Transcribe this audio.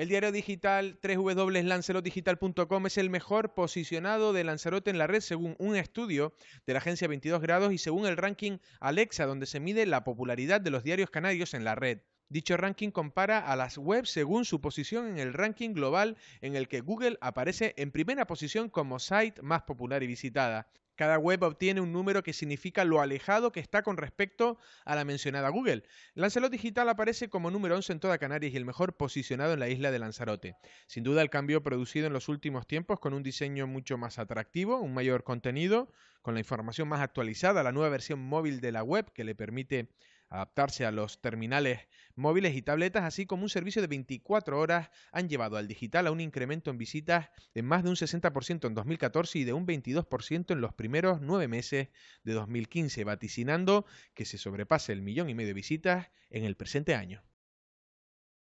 El diario digital www.lancelotdigital.com es el mejor posicionado de Lanzarote en la red según un estudio de la agencia 22 grados y según el ranking Alexa donde se mide la popularidad de los diarios canarios en la red. Dicho ranking compara a las webs según su posición en el ranking global en el que Google aparece en primera posición como site más popular y visitada. Cada web obtiene un número que significa lo alejado que está con respecto a la mencionada Google. Lancelot Digital aparece como número 11 en toda Canarias y el mejor posicionado en la isla de Lanzarote. Sin duda el cambio producido en los últimos tiempos con un diseño mucho más atractivo, un mayor contenido, con la información más actualizada, la nueva versión móvil de la web que le permite adaptarse a los terminales móviles y tabletas, así como un servicio de 24 horas, han llevado al digital a un incremento en visitas de más de un 60% en 2014 y de un 22% en los primeros nueve meses de 2015, vaticinando que se sobrepase el millón y medio de visitas en el presente año.